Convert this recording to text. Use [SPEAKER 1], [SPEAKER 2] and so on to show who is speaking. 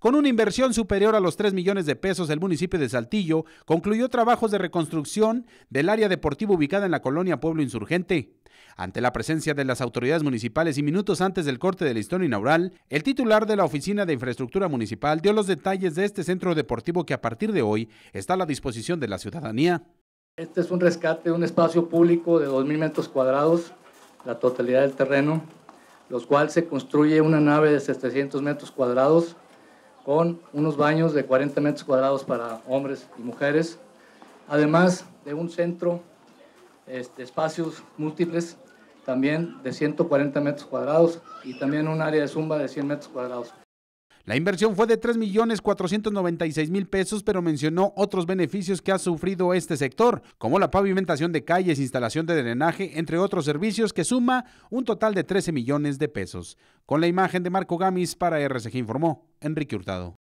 [SPEAKER 1] Con una inversión superior a los 3 millones de pesos, el municipio de Saltillo concluyó trabajos de reconstrucción del área deportiva ubicada en la colonia Pueblo Insurgente. Ante la presencia de las autoridades municipales y minutos antes del corte de la historia inaugural, el titular de la Oficina de Infraestructura Municipal dio los detalles de este centro deportivo que a partir de hoy está a la disposición
[SPEAKER 2] de la ciudadanía. Este es un rescate de un espacio público de 2.000 metros cuadrados, la totalidad del terreno, los cual se construye una nave de 700 metros cuadrados con unos baños de 40 metros cuadrados para hombres y mujeres, además de un centro de este, espacios múltiples también de 140 metros cuadrados y también un área de zumba de 100 metros cuadrados.
[SPEAKER 1] La inversión fue de 3.496.000 pesos, pero mencionó otros beneficios que ha sufrido este sector, como la pavimentación de calles, instalación de drenaje, entre otros servicios, que suma un total de 13 millones de pesos. Con la imagen de Marco Gamis para RCG informó Enrique Hurtado.